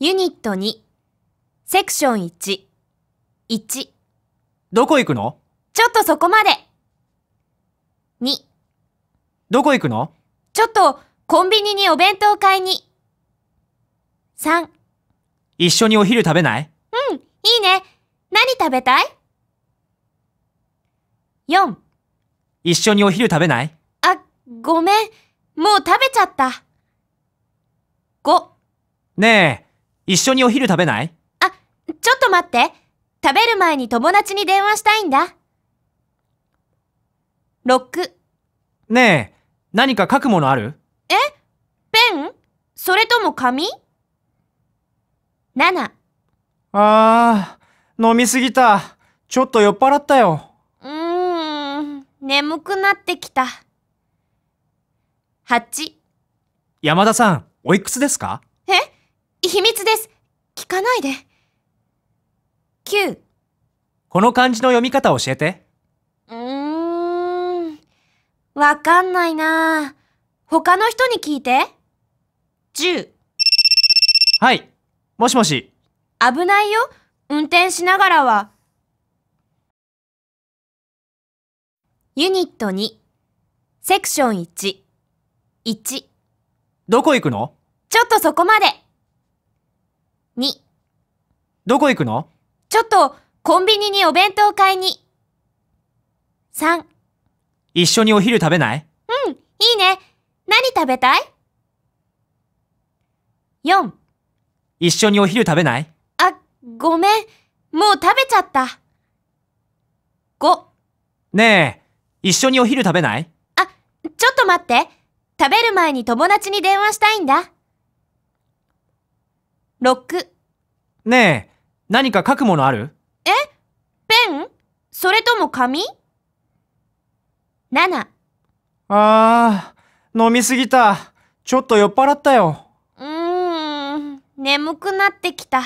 ユニット2セクション1 1どこ行くのちょっとそこまで2どこ行くのちょっとコンビニにお弁当買いに3一緒にお昼食べないうん、いいね。何食べたい ?4 一緒にお昼食べないあ、ごめん。もう食べちゃった。5ねえ、一緒にお昼食べないあ、ちょっと待って。食べる前に友達に電話したいんだ。6ねえ、何か書くものあるえペンそれとも紙 ?7 あー、飲みすぎた。ちょっと酔っ払ったよ。うーん、眠くなってきた。8山田さん、おいくつですかえ秘密です聞かないで Q この漢字の読み方教えてうーんわかんないな他の人に聞いて10はいもしもし危ないよ運転しながらはユニット2セクション11どこ行くのちょっとそこまで2どこ行くのちょっとコンビニにお弁当買いに3一緒にお昼食べないうんいいね何食べたい ?4 一緒にお昼食べないあごめんもう食べちゃった5ねえ一緒にお昼食べないあちょっと待って食べる前に友達に電話したいんだ。6ねえ何か書くものあるえペンそれとも紙 ?7 あー飲みすぎたちょっと酔っ払ったようーん眠くなってきた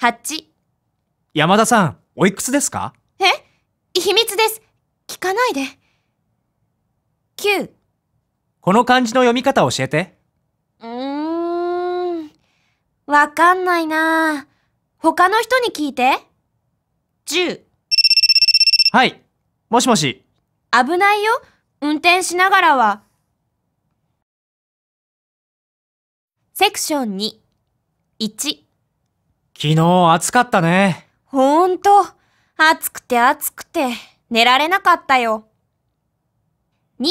8山田さんおいくつですかえ秘密です聞かないで9この漢字の読み方を教えてわかんないな他の人に聞いて。10はい。もしもし。危ないよ。運転しながらは。セクション2。1。昨日暑かったね。ほんと。暑くて暑くて、寝られなかったよ。2。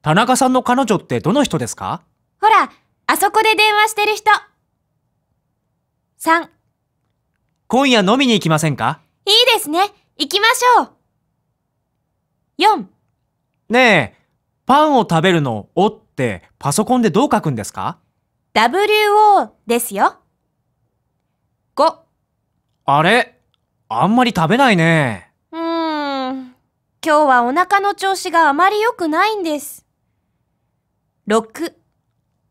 田中さんの彼女ってどの人ですかほら、あそこで電話してる人。3、今夜飲みに行きませんかいいですね。行きましょう。4、ねえ、パンを食べるのをってパソコンでどう書くんですか WO ですよ。5、あれあんまり食べないね。うーん。今日はお腹の調子があまり良くないんです。6、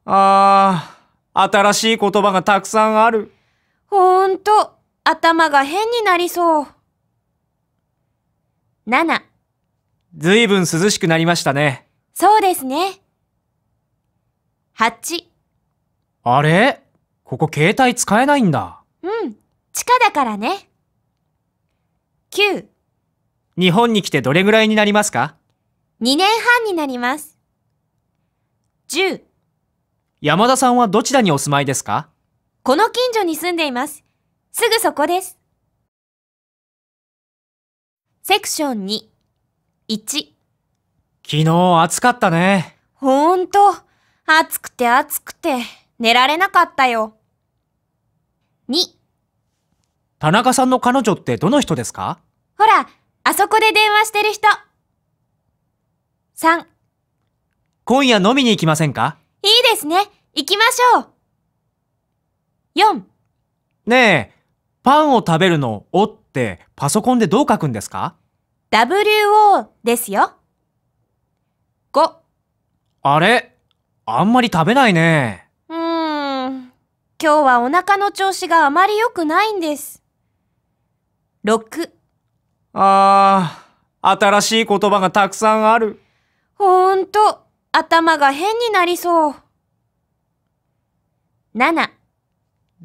ああ、新しい言葉がたくさんある。ほんと、頭が変になりそう。7。ずいぶん涼しくなりましたね。そうですね。8。あれここ携帯使えないんだ。うん、地下だからね。9。日本に来てどれぐらいになりますか ?2 年半になります。10。山田さんはどちらにお住まいですかこの近所に住んでいます。すぐそこです。セクション2、1。昨日暑かったね。ほんと、暑くて暑くて、寝られなかったよ。2、田中さんの彼女ってどの人ですかほら、あそこで電話してる人。3、今夜飲みに行きませんかいいですね。行きましょう !4 ねえ、パンを食べるのおってパソコンでどう書くんですか ?WO ですよ。5あれあんまり食べないね。うーん。今日はお腹の調子があまり良くないんです。6あー、新しい言葉がたくさんある。ほんと、頭が変になりそう。7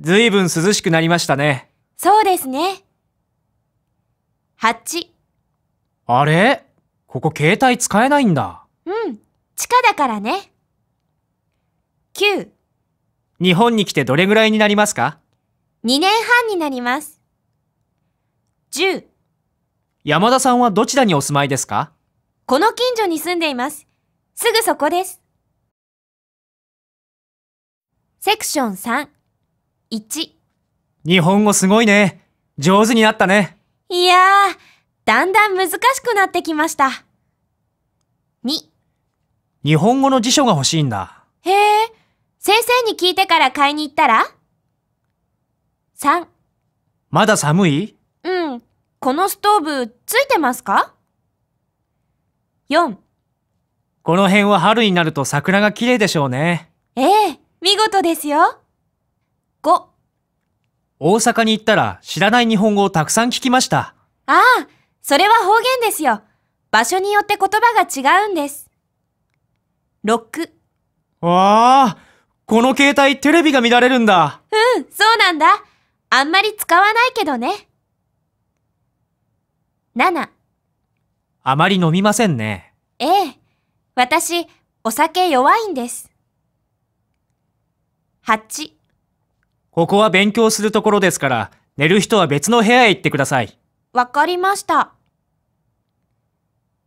ずいぶん涼しくなりましたね。そうですね。8あれここ携帯使えないんだ。うん。地下だからね。9日本に来てどれぐらいになりますか ?2 年半になります。10山田さんはどちらにお住まいですかこの近所に住んでいます。すぐそこです。セクション3。1。日本語すごいね。上手になったね。いやー、だんだん難しくなってきました。2。日本語の辞書が欲しいんだ。へえ、先生に聞いてから買いに行ったら ?3。まだ寒いうん。このストーブ、ついてますか ?4。この辺は春になると桜が綺麗でしょうね。ええ。見事ですよ。5大阪に行ったら知らない日本語をたくさん聞きました。ああ、それは方言ですよ。場所によって言葉が違うんです。6わあ、この携帯テレビが見られるんだ。うん、そうなんだ。あんまり使わないけどね。7あまり飲みませんね。ええ。私、お酒弱いんです。8ここは勉強するところですから寝る人は別の部屋へ行ってくださいわかりました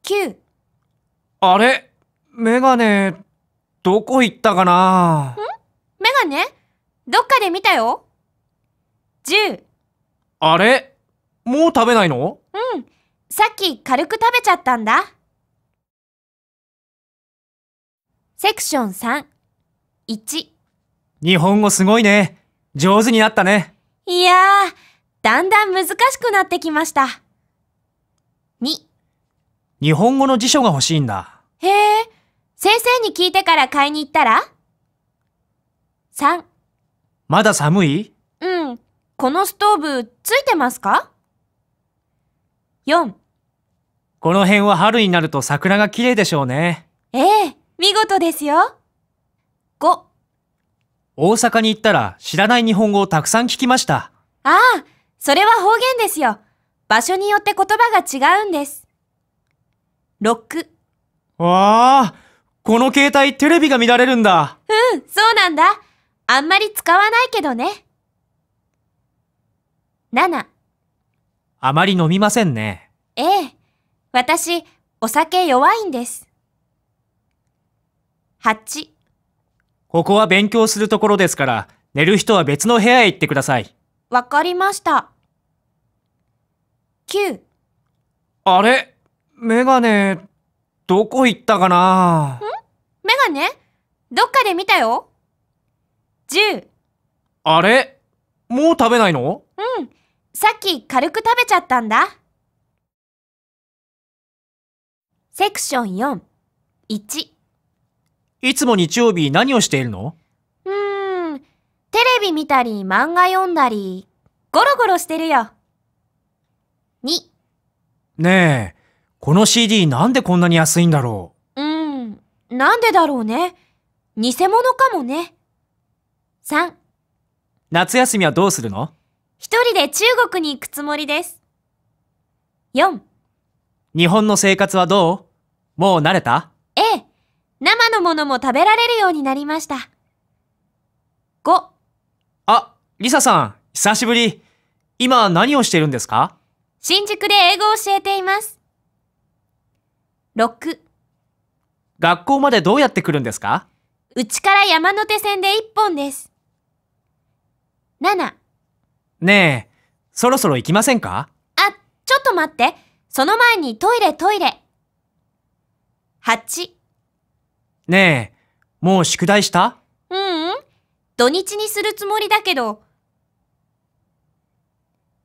9あれメガネどこ行ったかなんメガネどっかで見たよ10あれもう食べないのうんさっき軽く食べちゃったんだセクション31日本語すごいね。上手になったね。いやー、だんだん難しくなってきました。2日本語の辞書が欲しいんだ。へえ、先生に聞いてから買いに行ったら ?3 まだ寒いうん、このストーブついてますか ?4 この辺は春になると桜が綺麗でしょうね。ええ、見事ですよ。5大阪に行ったら知らない日本語をたくさん聞きました。ああ、それは方言ですよ。場所によって言葉が違うんです。6。わあ、この携帯テレビが見られるんだ。うん、そうなんだ。あんまり使わないけどね。7。あまり飲みませんね。ええ。私、お酒弱いんです。8。ここは勉強するところですから、寝る人は別の部屋へ行ってください。わかりました。9あれメガネ、どこ行ったかなメガネどっかで見たよ。10あれもう食べないのうん。さっき軽く食べちゃったんだ。セクション41いつも日曜日何をしているのうーん、テレビ見たり漫画読んだり、ゴロゴロしてるよ。2ねえ、この CD なんでこんなに安いんだろううん、なんでだろうね。偽物かもね。3夏休みはどうするの一人で中国に行くつもりです。4日本の生活はどうもう慣れたええ。生のものも食べられるようになりました。5あ、リサさん、久しぶり。今何をしてるんですか新宿で英語を教えています。6学校までどうやって来るんですかうちから山手線で1本です。7ねえ、そろそろ行きませんかあ、ちょっと待って。その前にトイレトイレ。8ねえ、もう宿題したううん。土日にするつもりだけど。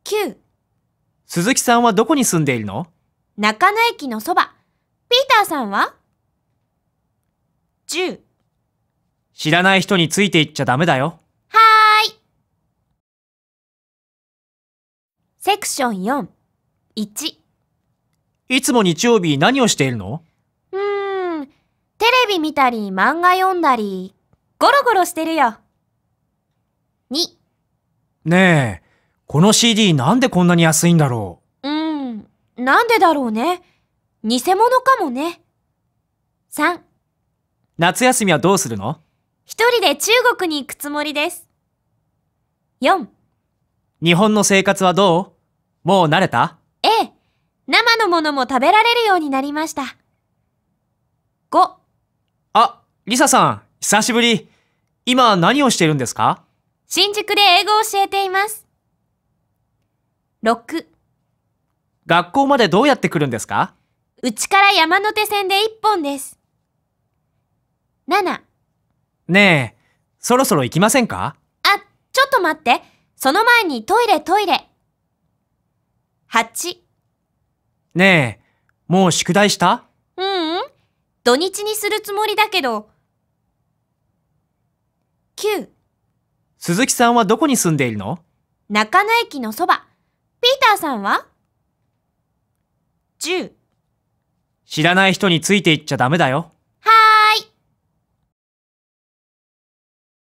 9。鈴木さんはどこに住んでいるの中野駅のそば。ピーターさんは ?10。知らない人についていっちゃダメだよ。はーい。セクション4。1。いつも日曜日何をしているのテレビ見たり漫画読んだり、ゴロゴロしてるよ。2ねえ、この CD なんでこんなに安いんだろう。うん、なんでだろうね。偽物かもね。3夏休みはどうするの一人で中国に行くつもりです。4日本の生活はどうもう慣れたええ。生のものも食べられるようになりました。5あ、リサさん、久しぶり。今何をしているんですか新宿で英語を教えています。6学校までどうやって来るんですかうちから山手線で1本です。7ねえ、そろそろ行きませんかあ、ちょっと待って。その前にトイレトイレ。8ねえ、もう宿題した土日にするつもりだけど。9鈴木さんはどこに住んでいるの中野駅のそば。ピーターさんは ?10 知らない人についていっちゃダメだよ。